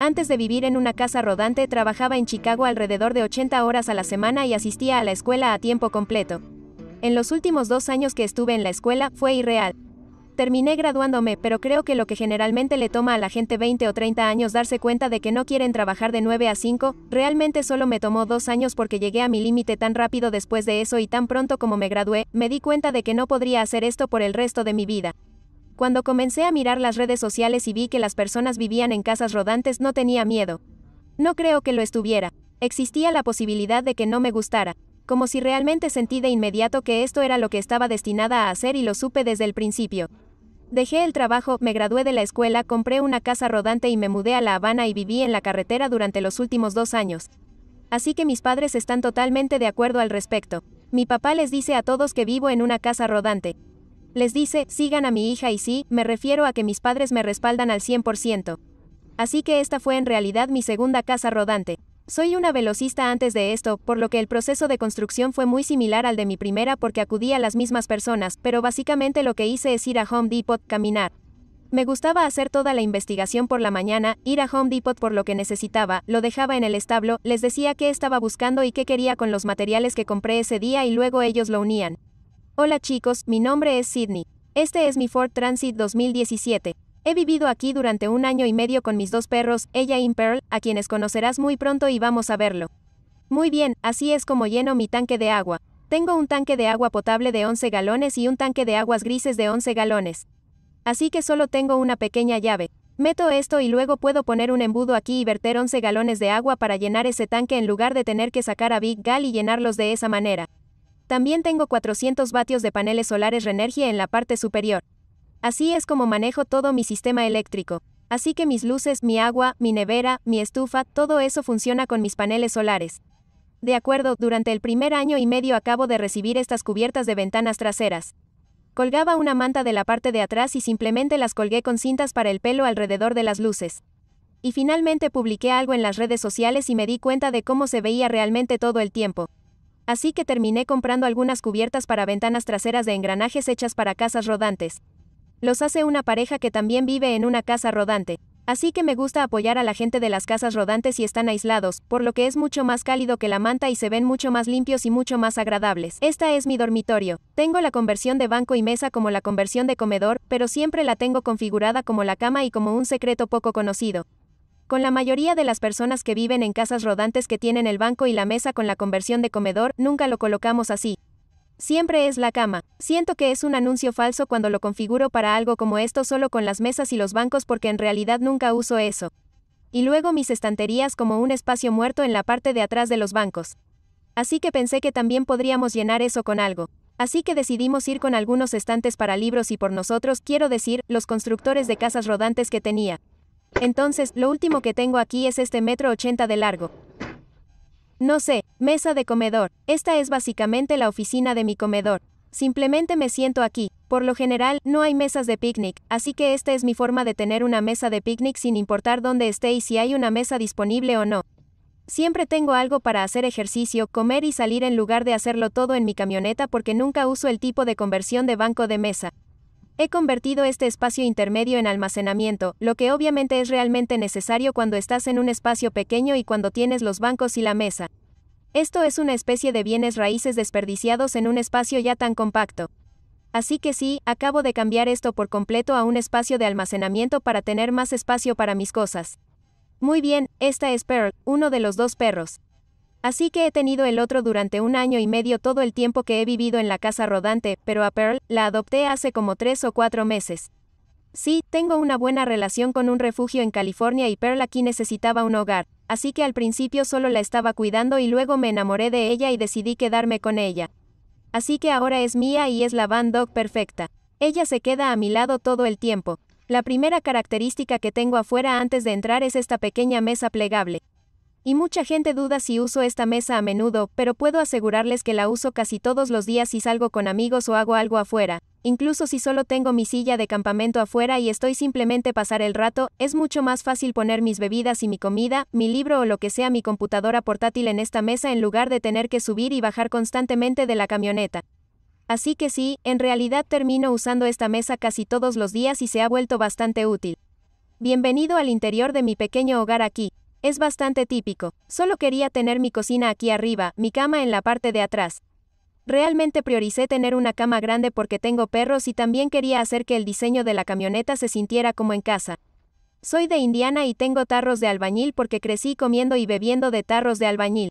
Antes de vivir en una casa rodante, trabajaba en Chicago alrededor de 80 horas a la semana y asistía a la escuela a tiempo completo. En los últimos dos años que estuve en la escuela, fue irreal. Terminé graduándome, pero creo que lo que generalmente le toma a la gente 20 o 30 años darse cuenta de que no quieren trabajar de 9 a 5, realmente solo me tomó dos años porque llegué a mi límite tan rápido después de eso y tan pronto como me gradué, me di cuenta de que no podría hacer esto por el resto de mi vida. Cuando comencé a mirar las redes sociales y vi que las personas vivían en casas rodantes no tenía miedo. No creo que lo estuviera. Existía la posibilidad de que no me gustara, como si realmente sentí de inmediato que esto era lo que estaba destinada a hacer y lo supe desde el principio. Dejé el trabajo, me gradué de la escuela, compré una casa rodante y me mudé a La Habana y viví en la carretera durante los últimos dos años. Así que mis padres están totalmente de acuerdo al respecto. Mi papá les dice a todos que vivo en una casa rodante, les dice, sigan a mi hija y sí, me refiero a que mis padres me respaldan al 100%. Así que esta fue en realidad mi segunda casa rodante. Soy una velocista antes de esto, por lo que el proceso de construcción fue muy similar al de mi primera porque acudí a las mismas personas, pero básicamente lo que hice es ir a Home Depot, caminar. Me gustaba hacer toda la investigación por la mañana, ir a Home Depot por lo que necesitaba, lo dejaba en el establo, les decía qué estaba buscando y qué quería con los materiales que compré ese día y luego ellos lo unían. Hola chicos, mi nombre es Sidney. Este es mi Ford Transit 2017. He vivido aquí durante un año y medio con mis dos perros, ella y Pearl, a quienes conocerás muy pronto y vamos a verlo. Muy bien, así es como lleno mi tanque de agua. Tengo un tanque de agua potable de 11 galones y un tanque de aguas grises de 11 galones. Así que solo tengo una pequeña llave. Meto esto y luego puedo poner un embudo aquí y verter 11 galones de agua para llenar ese tanque en lugar de tener que sacar a Big Gal y llenarlos de esa manera. También tengo 400 vatios de paneles solares Renergia en la parte superior. Así es como manejo todo mi sistema eléctrico. Así que mis luces, mi agua, mi nevera, mi estufa, todo eso funciona con mis paneles solares. De acuerdo, durante el primer año y medio acabo de recibir estas cubiertas de ventanas traseras. Colgaba una manta de la parte de atrás y simplemente las colgué con cintas para el pelo alrededor de las luces. Y finalmente publiqué algo en las redes sociales y me di cuenta de cómo se veía realmente todo el tiempo así que terminé comprando algunas cubiertas para ventanas traseras de engranajes hechas para casas rodantes. Los hace una pareja que también vive en una casa rodante, así que me gusta apoyar a la gente de las casas rodantes y están aislados, por lo que es mucho más cálido que la manta y se ven mucho más limpios y mucho más agradables. Esta es mi dormitorio. Tengo la conversión de banco y mesa como la conversión de comedor, pero siempre la tengo configurada como la cama y como un secreto poco conocido. Con la mayoría de las personas que viven en casas rodantes que tienen el banco y la mesa con la conversión de comedor, nunca lo colocamos así. Siempre es la cama. Siento que es un anuncio falso cuando lo configuro para algo como esto solo con las mesas y los bancos porque en realidad nunca uso eso. Y luego mis estanterías como un espacio muerto en la parte de atrás de los bancos. Así que pensé que también podríamos llenar eso con algo. Así que decidimos ir con algunos estantes para libros y por nosotros, quiero decir, los constructores de casas rodantes que tenía. Entonces, lo último que tengo aquí es este metro ochenta de largo. No sé, mesa de comedor. Esta es básicamente la oficina de mi comedor. Simplemente me siento aquí. Por lo general, no hay mesas de picnic, así que esta es mi forma de tener una mesa de picnic sin importar dónde esté y si hay una mesa disponible o no. Siempre tengo algo para hacer ejercicio, comer y salir en lugar de hacerlo todo en mi camioneta porque nunca uso el tipo de conversión de banco de mesa. He convertido este espacio intermedio en almacenamiento, lo que obviamente es realmente necesario cuando estás en un espacio pequeño y cuando tienes los bancos y la mesa. Esto es una especie de bienes raíces desperdiciados en un espacio ya tan compacto. Así que sí, acabo de cambiar esto por completo a un espacio de almacenamiento para tener más espacio para mis cosas. Muy bien, esta es Pearl, uno de los dos perros. Así que he tenido el otro durante un año y medio todo el tiempo que he vivido en la casa rodante, pero a Pearl la adopté hace como tres o cuatro meses. Sí, tengo una buena relación con un refugio en California y Pearl aquí necesitaba un hogar, así que al principio solo la estaba cuidando y luego me enamoré de ella y decidí quedarme con ella. Así que ahora es mía y es la Van Dog perfecta. Ella se queda a mi lado todo el tiempo. La primera característica que tengo afuera antes de entrar es esta pequeña mesa plegable. Y mucha gente duda si uso esta mesa a menudo, pero puedo asegurarles que la uso casi todos los días si salgo con amigos o hago algo afuera. Incluso si solo tengo mi silla de campamento afuera y estoy simplemente pasar el rato, es mucho más fácil poner mis bebidas y mi comida, mi libro o lo que sea mi computadora portátil en esta mesa en lugar de tener que subir y bajar constantemente de la camioneta. Así que sí, en realidad termino usando esta mesa casi todos los días y se ha vuelto bastante útil. Bienvenido al interior de mi pequeño hogar aquí. Es bastante típico, solo quería tener mi cocina aquí arriba, mi cama en la parte de atrás. Realmente prioricé tener una cama grande porque tengo perros y también quería hacer que el diseño de la camioneta se sintiera como en casa. Soy de Indiana y tengo tarros de albañil porque crecí comiendo y bebiendo de tarros de albañil.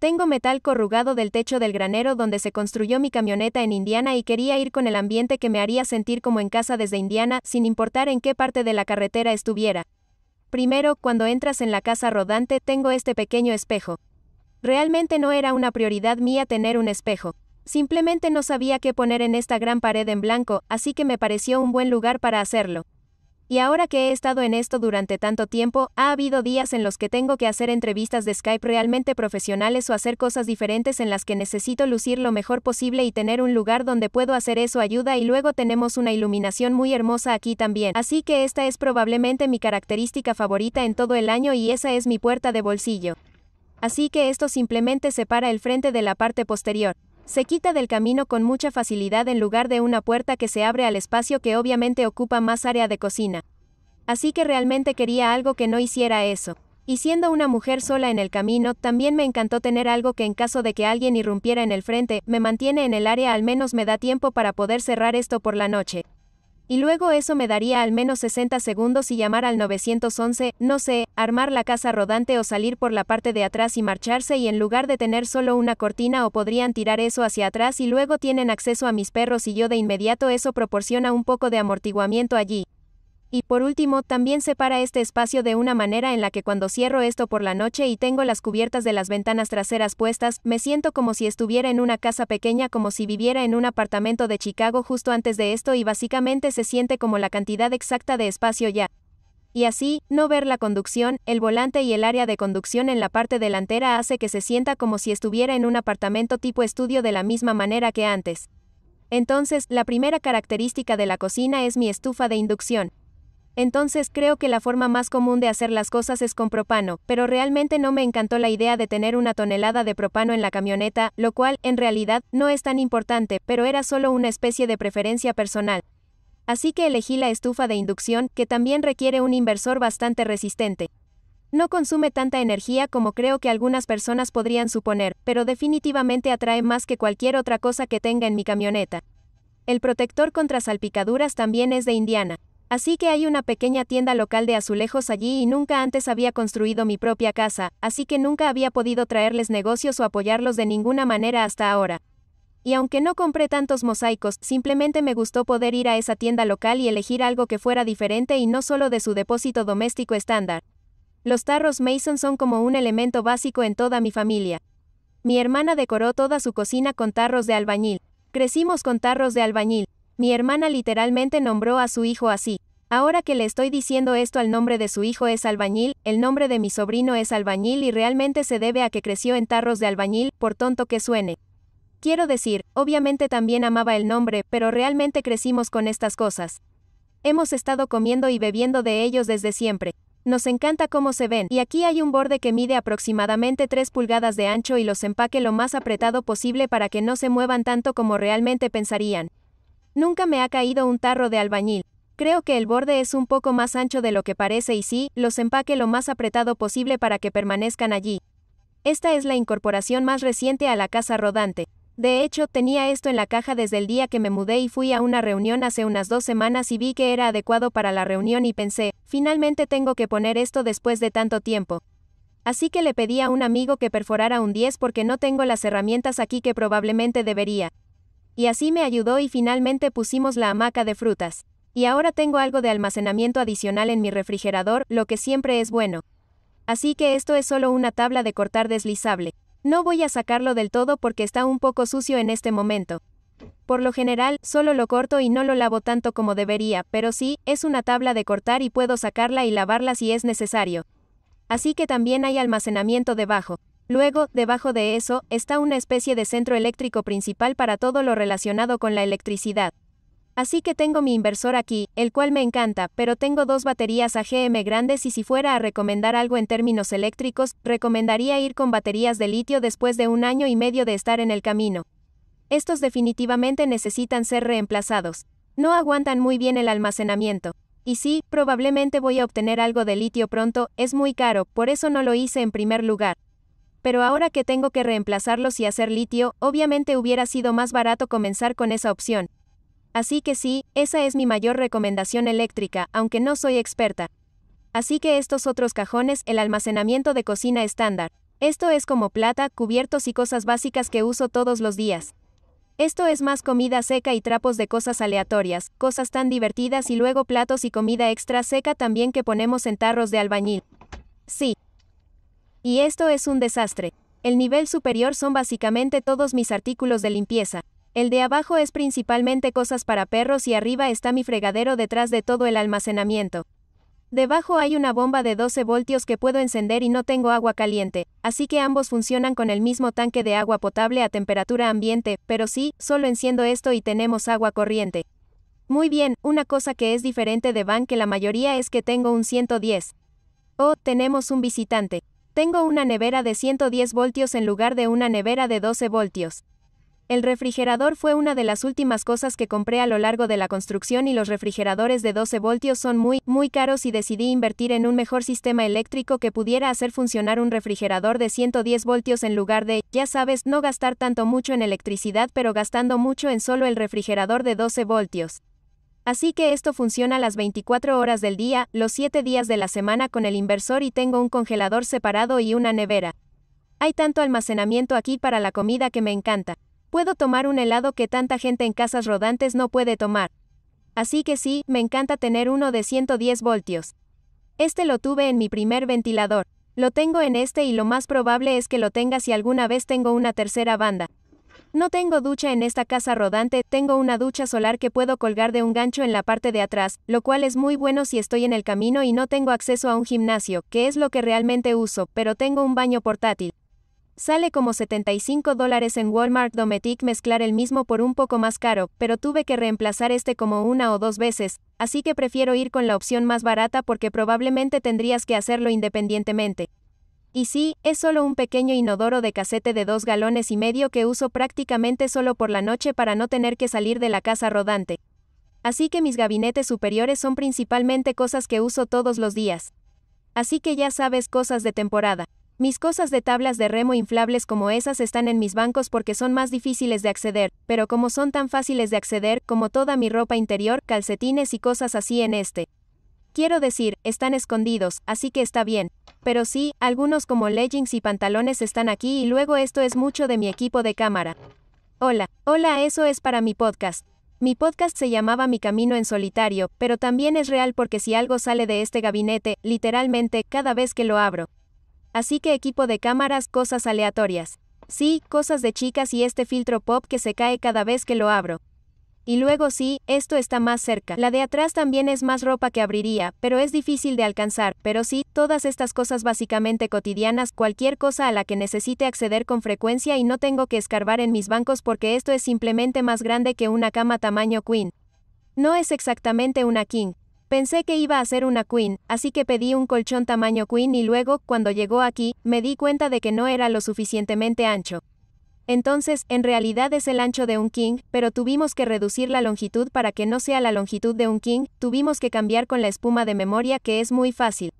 Tengo metal corrugado del techo del granero donde se construyó mi camioneta en Indiana y quería ir con el ambiente que me haría sentir como en casa desde Indiana, sin importar en qué parte de la carretera estuviera. Primero, cuando entras en la casa rodante tengo este pequeño espejo. Realmente no era una prioridad mía tener un espejo. Simplemente no sabía qué poner en esta gran pared en blanco, así que me pareció un buen lugar para hacerlo. Y ahora que he estado en esto durante tanto tiempo, ha habido días en los que tengo que hacer entrevistas de Skype realmente profesionales o hacer cosas diferentes en las que necesito lucir lo mejor posible y tener un lugar donde puedo hacer eso ayuda y luego tenemos una iluminación muy hermosa aquí también. Así que esta es probablemente mi característica favorita en todo el año y esa es mi puerta de bolsillo. Así que esto simplemente separa el frente de la parte posterior. Se quita del camino con mucha facilidad en lugar de una puerta que se abre al espacio que obviamente ocupa más área de cocina. Así que realmente quería algo que no hiciera eso. Y siendo una mujer sola en el camino, también me encantó tener algo que en caso de que alguien irrumpiera en el frente, me mantiene en el área al menos me da tiempo para poder cerrar esto por la noche. Y luego eso me daría al menos 60 segundos y llamar al 911, no sé, armar la casa rodante o salir por la parte de atrás y marcharse y en lugar de tener solo una cortina o podrían tirar eso hacia atrás y luego tienen acceso a mis perros y yo de inmediato eso proporciona un poco de amortiguamiento allí. Y por último, también separa este espacio de una manera en la que cuando cierro esto por la noche y tengo las cubiertas de las ventanas traseras puestas, me siento como si estuviera en una casa pequeña, como si viviera en un apartamento de Chicago justo antes de esto y básicamente se siente como la cantidad exacta de espacio ya. Y así, no ver la conducción, el volante y el área de conducción en la parte delantera hace que se sienta como si estuviera en un apartamento tipo estudio de la misma manera que antes. Entonces, la primera característica de la cocina es mi estufa de inducción. Entonces creo que la forma más común de hacer las cosas es con propano, pero realmente no me encantó la idea de tener una tonelada de propano en la camioneta, lo cual, en realidad, no es tan importante, pero era solo una especie de preferencia personal. Así que elegí la estufa de inducción, que también requiere un inversor bastante resistente. No consume tanta energía como creo que algunas personas podrían suponer, pero definitivamente atrae más que cualquier otra cosa que tenga en mi camioneta. El protector contra salpicaduras también es de Indiana. Así que hay una pequeña tienda local de azulejos allí y nunca antes había construido mi propia casa, así que nunca había podido traerles negocios o apoyarlos de ninguna manera hasta ahora. Y aunque no compré tantos mosaicos, simplemente me gustó poder ir a esa tienda local y elegir algo que fuera diferente y no solo de su depósito doméstico estándar. Los tarros Mason son como un elemento básico en toda mi familia. Mi hermana decoró toda su cocina con tarros de albañil. Crecimos con tarros de albañil. Mi hermana literalmente nombró a su hijo así. Ahora que le estoy diciendo esto al nombre de su hijo es albañil, el nombre de mi sobrino es albañil y realmente se debe a que creció en tarros de albañil, por tonto que suene. Quiero decir, obviamente también amaba el nombre, pero realmente crecimos con estas cosas. Hemos estado comiendo y bebiendo de ellos desde siempre. Nos encanta cómo se ven, y aquí hay un borde que mide aproximadamente 3 pulgadas de ancho y los empaque lo más apretado posible para que no se muevan tanto como realmente pensarían. Nunca me ha caído un tarro de albañil. Creo que el borde es un poco más ancho de lo que parece y sí, los empaque lo más apretado posible para que permanezcan allí. Esta es la incorporación más reciente a la casa rodante. De hecho, tenía esto en la caja desde el día que me mudé y fui a una reunión hace unas dos semanas y vi que era adecuado para la reunión y pensé, finalmente tengo que poner esto después de tanto tiempo. Así que le pedí a un amigo que perforara un 10 porque no tengo las herramientas aquí que probablemente debería. Y así me ayudó y finalmente pusimos la hamaca de frutas. Y ahora tengo algo de almacenamiento adicional en mi refrigerador, lo que siempre es bueno. Así que esto es solo una tabla de cortar deslizable. No voy a sacarlo del todo porque está un poco sucio en este momento. Por lo general, solo lo corto y no lo lavo tanto como debería, pero sí, es una tabla de cortar y puedo sacarla y lavarla si es necesario. Así que también hay almacenamiento debajo. Luego, debajo de eso, está una especie de centro eléctrico principal para todo lo relacionado con la electricidad. Así que tengo mi inversor aquí, el cual me encanta, pero tengo dos baterías AGM grandes y si fuera a recomendar algo en términos eléctricos, recomendaría ir con baterías de litio después de un año y medio de estar en el camino. Estos definitivamente necesitan ser reemplazados. No aguantan muy bien el almacenamiento. Y sí, probablemente voy a obtener algo de litio pronto, es muy caro, por eso no lo hice en primer lugar. Pero ahora que tengo que reemplazarlos y hacer litio, obviamente hubiera sido más barato comenzar con esa opción, Así que sí, esa es mi mayor recomendación eléctrica, aunque no soy experta. Así que estos otros cajones, el almacenamiento de cocina estándar. Esto es como plata, cubiertos y cosas básicas que uso todos los días. Esto es más comida seca y trapos de cosas aleatorias, cosas tan divertidas y luego platos y comida extra seca también que ponemos en tarros de albañil. Sí. Y esto es un desastre. El nivel superior son básicamente todos mis artículos de limpieza. El de abajo es principalmente cosas para perros y arriba está mi fregadero detrás de todo el almacenamiento. Debajo hay una bomba de 12 voltios que puedo encender y no tengo agua caliente, así que ambos funcionan con el mismo tanque de agua potable a temperatura ambiente, pero sí, solo enciendo esto y tenemos agua corriente. Muy bien, una cosa que es diferente de van que la mayoría es que tengo un 110. Oh, tenemos un visitante. Tengo una nevera de 110 voltios en lugar de una nevera de 12 voltios. El refrigerador fue una de las últimas cosas que compré a lo largo de la construcción y los refrigeradores de 12 voltios son muy, muy caros y decidí invertir en un mejor sistema eléctrico que pudiera hacer funcionar un refrigerador de 110 voltios en lugar de, ya sabes, no gastar tanto mucho en electricidad pero gastando mucho en solo el refrigerador de 12 voltios. Así que esto funciona las 24 horas del día, los 7 días de la semana con el inversor y tengo un congelador separado y una nevera. Hay tanto almacenamiento aquí para la comida que me encanta. Puedo tomar un helado que tanta gente en casas rodantes no puede tomar. Así que sí, me encanta tener uno de 110 voltios. Este lo tuve en mi primer ventilador. Lo tengo en este y lo más probable es que lo tenga si alguna vez tengo una tercera banda. No tengo ducha en esta casa rodante, tengo una ducha solar que puedo colgar de un gancho en la parte de atrás, lo cual es muy bueno si estoy en el camino y no tengo acceso a un gimnasio, que es lo que realmente uso, pero tengo un baño portátil. Sale como 75 dólares en Walmart Dometic mezclar el mismo por un poco más caro, pero tuve que reemplazar este como una o dos veces, así que prefiero ir con la opción más barata porque probablemente tendrías que hacerlo independientemente. Y sí, es solo un pequeño inodoro de casete de dos galones y medio que uso prácticamente solo por la noche para no tener que salir de la casa rodante. Así que mis gabinetes superiores son principalmente cosas que uso todos los días. Así que ya sabes cosas de temporada. Mis cosas de tablas de remo inflables como esas están en mis bancos porque son más difíciles de acceder, pero como son tan fáciles de acceder, como toda mi ropa interior, calcetines y cosas así en este. Quiero decir, están escondidos, así que está bien. Pero sí, algunos como leggings y pantalones están aquí y luego esto es mucho de mi equipo de cámara. Hola, hola, eso es para mi podcast. Mi podcast se llamaba Mi Camino en Solitario, pero también es real porque si algo sale de este gabinete, literalmente, cada vez que lo abro, Así que equipo de cámaras, cosas aleatorias. Sí, cosas de chicas y este filtro pop que se cae cada vez que lo abro. Y luego sí, esto está más cerca. La de atrás también es más ropa que abriría, pero es difícil de alcanzar, pero sí, todas estas cosas básicamente cotidianas, cualquier cosa a la que necesite acceder con frecuencia y no tengo que escarbar en mis bancos porque esto es simplemente más grande que una cama tamaño queen. No es exactamente una king, Pensé que iba a ser una queen, así que pedí un colchón tamaño queen y luego, cuando llegó aquí, me di cuenta de que no era lo suficientemente ancho. Entonces, en realidad es el ancho de un king, pero tuvimos que reducir la longitud para que no sea la longitud de un king, tuvimos que cambiar con la espuma de memoria que es muy fácil.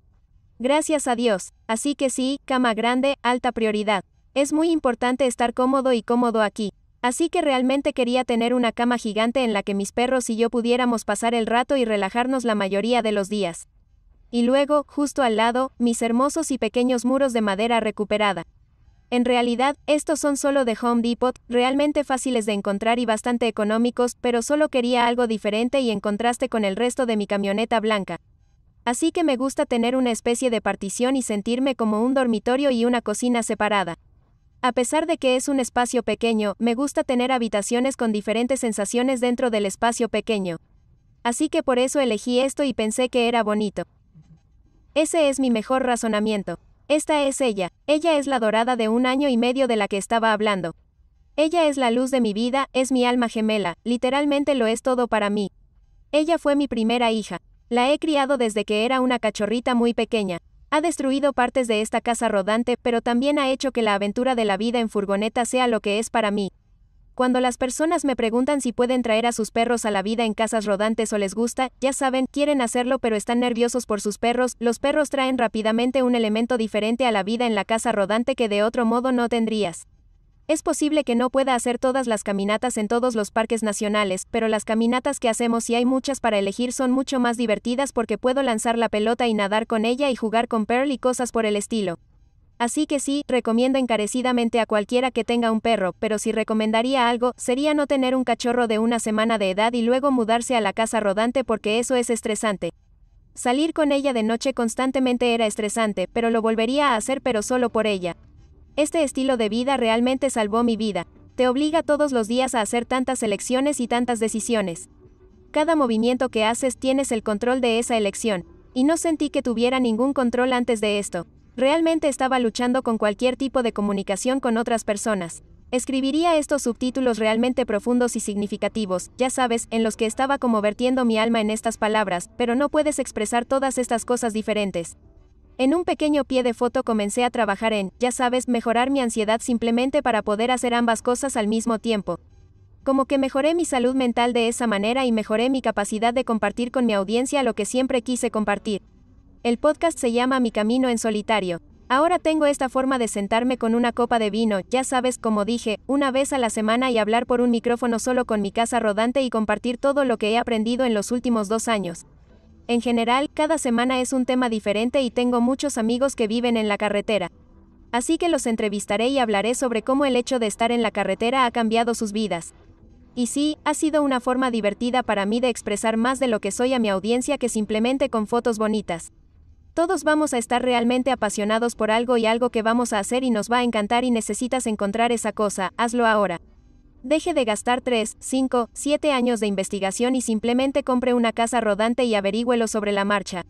Gracias a Dios. Así que sí, cama grande, alta prioridad. Es muy importante estar cómodo y cómodo aquí. Así que realmente quería tener una cama gigante en la que mis perros y yo pudiéramos pasar el rato y relajarnos la mayoría de los días. Y luego, justo al lado, mis hermosos y pequeños muros de madera recuperada. En realidad, estos son solo de Home Depot, realmente fáciles de encontrar y bastante económicos, pero solo quería algo diferente y en contraste con el resto de mi camioneta blanca. Así que me gusta tener una especie de partición y sentirme como un dormitorio y una cocina separada. A pesar de que es un espacio pequeño, me gusta tener habitaciones con diferentes sensaciones dentro del espacio pequeño. Así que por eso elegí esto y pensé que era bonito. Ese es mi mejor razonamiento. Esta es ella. Ella es la dorada de un año y medio de la que estaba hablando. Ella es la luz de mi vida, es mi alma gemela, literalmente lo es todo para mí. Ella fue mi primera hija. La he criado desde que era una cachorrita muy pequeña. Ha destruido partes de esta casa rodante, pero también ha hecho que la aventura de la vida en furgoneta sea lo que es para mí. Cuando las personas me preguntan si pueden traer a sus perros a la vida en casas rodantes o les gusta, ya saben, quieren hacerlo pero están nerviosos por sus perros, los perros traen rápidamente un elemento diferente a la vida en la casa rodante que de otro modo no tendrías. Es posible que no pueda hacer todas las caminatas en todos los parques nacionales, pero las caminatas que hacemos y hay muchas para elegir son mucho más divertidas porque puedo lanzar la pelota y nadar con ella y jugar con Pearl y cosas por el estilo. Así que sí, recomiendo encarecidamente a cualquiera que tenga un perro, pero si recomendaría algo, sería no tener un cachorro de una semana de edad y luego mudarse a la casa rodante porque eso es estresante. Salir con ella de noche constantemente era estresante, pero lo volvería a hacer pero solo por ella. Este estilo de vida realmente salvó mi vida. Te obliga todos los días a hacer tantas elecciones y tantas decisiones. Cada movimiento que haces tienes el control de esa elección, y no sentí que tuviera ningún control antes de esto. Realmente estaba luchando con cualquier tipo de comunicación con otras personas. Escribiría estos subtítulos realmente profundos y significativos, ya sabes, en los que estaba como vertiendo mi alma en estas palabras, pero no puedes expresar todas estas cosas diferentes. En un pequeño pie de foto comencé a trabajar en, ya sabes, mejorar mi ansiedad simplemente para poder hacer ambas cosas al mismo tiempo. Como que mejoré mi salud mental de esa manera y mejoré mi capacidad de compartir con mi audiencia lo que siempre quise compartir. El podcast se llama Mi Camino en Solitario. Ahora tengo esta forma de sentarme con una copa de vino, ya sabes, como dije, una vez a la semana y hablar por un micrófono solo con mi casa rodante y compartir todo lo que he aprendido en los últimos dos años. En general, cada semana es un tema diferente y tengo muchos amigos que viven en la carretera. Así que los entrevistaré y hablaré sobre cómo el hecho de estar en la carretera ha cambiado sus vidas. Y sí, ha sido una forma divertida para mí de expresar más de lo que soy a mi audiencia que simplemente con fotos bonitas. Todos vamos a estar realmente apasionados por algo y algo que vamos a hacer y nos va a encantar y necesitas encontrar esa cosa, hazlo ahora. Deje de gastar 3, 5, 7 años de investigación y simplemente compre una casa rodante y averígüelo sobre la marcha.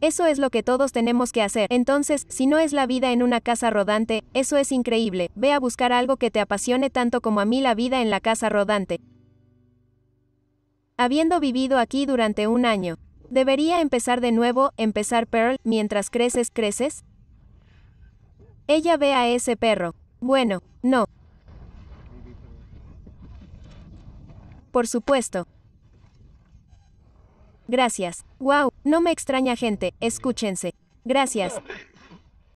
Eso es lo que todos tenemos que hacer. Entonces, si no es la vida en una casa rodante, eso es increíble. Ve a buscar algo que te apasione tanto como a mí la vida en la casa rodante. Habiendo vivido aquí durante un año, ¿debería empezar de nuevo, empezar Pearl, mientras creces, creces? Ella ve a ese perro. Bueno, no, Por supuesto. Gracias. Wow, no me extraña gente, escúchense. Gracias.